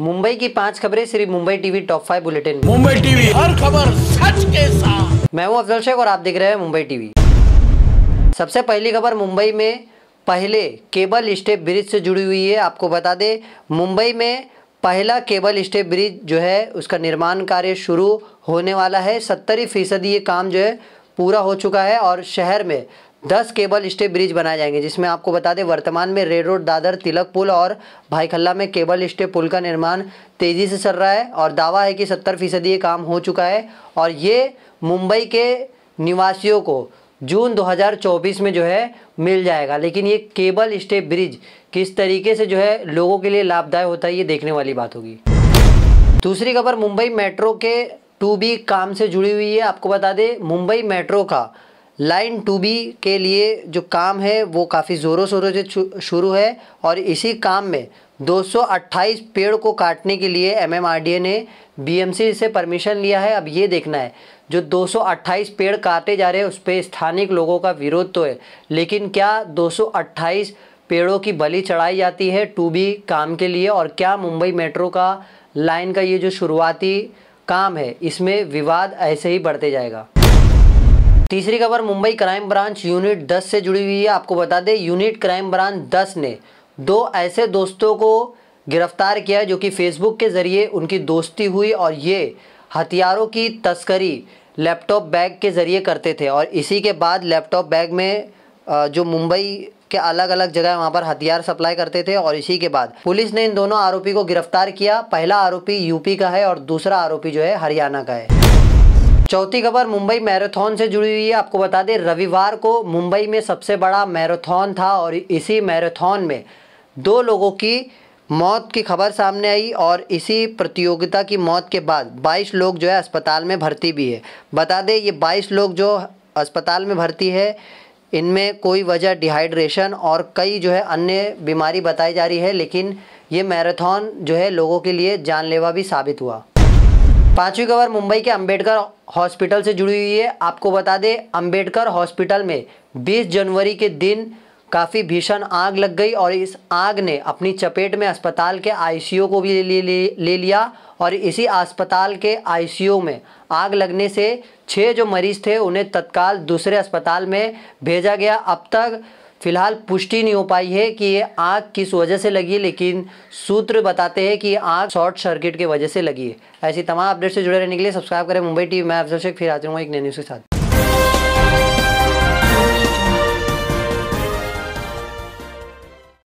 मुंबई की पांच खबरें सिर्फ Mumbai TV top five bulletin Mumbai TV हर खबर सच के साथ मैं हूं अफजल शेख और आप देख रहे हैं मुंबई टीवी सबसे पहली खबर मुंबई में पहले केबल स्टेप ब्रिज से जुड़ी हुई है आपको बता दें मुंबई में पहला केबल स्टेप ब्रिज जो है उसका निर्माण कार्य शुरू होने वाला है सत्तर फीसदी ये काम जो है पूरा हो चुका है और शहर में दस केबल स्टे ब्रिज बनाए जाएंगे जिसमें आपको बता दें वर्तमान में रेड रोड दादर तिलक पुल और भाईखल्ला में केबल स्टे पुल का निर्माण तेज़ी से चल रहा है और दावा है कि सत्तर फीसदी ये काम हो चुका है और ये मुंबई के निवासियों को जून 2024 में जो है मिल जाएगा लेकिन ये केबल स्टे ब्रिज किस तरीके से जो है लोगों के लिए लाभदायक होता है ये देखने वाली बात होगी दूसरी खबर मुंबई मेट्रो के टू बी काम से जुड़ी हुई है आपको बता दें मुंबई मेट्रो का लाइन टू बी के लिए जो काम है वो काफ़ी ज़ोरों शोरों से शुरू है और इसी काम में 228 पेड़ को काटने के लिए एमएमआरडीए ने बीएमसी से परमिशन लिया है अब ये देखना है जो 228 पेड़ काटे जा रहे हैं उस पर स्थानिक लोगों का विरोध तो है लेकिन क्या 228 पेड़ों की बलि चढ़ाई जाती है टू बी काम के लिए और क्या मुंबई मेट्रो का लाइन का ये जो शुरुआती काम है इसमें विवाद ऐसे ही बढ़ते जाएगा तीसरी खबर मुंबई क्राइम ब्रांच यूनिट 10 से जुड़ी हुई है आपको बता दें यूनिट क्राइम ब्रांच 10 ने दो ऐसे दोस्तों को गिरफ्तार किया जो कि फेसबुक के ज़रिए उनकी दोस्ती हुई और ये हथियारों की तस्करी लैपटॉप बैग के ज़रिए करते थे और इसी के बाद लैपटॉप बैग में जो मुंबई के अलग अलग जगह वहाँ पर हथियार सप्लाई करते थे और इसी के बाद पुलिस ने इन दोनों आरोपी को गिरफ्तार किया पहला आरोपी यूपी का है और दूसरा आरोपी जो है हरियाणा का है चौथी खबर मुंबई मैराथन से जुड़ी हुई है आपको बता दें रविवार को मुंबई में सबसे बड़ा मैराथन था और इसी मैराथन में दो लोगों की मौत की खबर सामने आई और इसी प्रतियोगिता की मौत के बाद 22 लोग जो है अस्पताल में भर्ती भी है बता दें ये 22 लोग जो अस्पताल में भर्ती है इनमें कोई वजह डिहाइड्रेशन और कई जो है अन्य बीमारी बताई जा रही है लेकिन ये मैराथन जो है लोगों के लिए जानलेवा भी साबित हुआ पांचवी खबर मुंबई के अंबेडकर हॉस्पिटल से जुड़ी हुई है आपको बता दें अंबेडकर हॉस्पिटल में 20 जनवरी के दिन काफ़ी भीषण आग लग गई और इस आग ने अपनी चपेट में अस्पताल के आईसीयू को भी ले, ले, ले लिया और इसी अस्पताल के आईसीयू में आग लगने से छः जो मरीज़ थे उन्हें तत्काल दूसरे अस्पताल में भेजा गया अब तक फिलहाल पुष्टि नहीं हो पाई है कि ये आग किस वजह से लगी है लेकिन सूत्र बताते हैं कि आग शॉर्ट सर्किट के वजह से लगी है ऐसी तमाम अपडेट से जुड़े रहने के लिए सब्सक्राइब करें मुंबई टीवी मैं शेख फिर आते हूँ एक नए न्यूज़ के साथ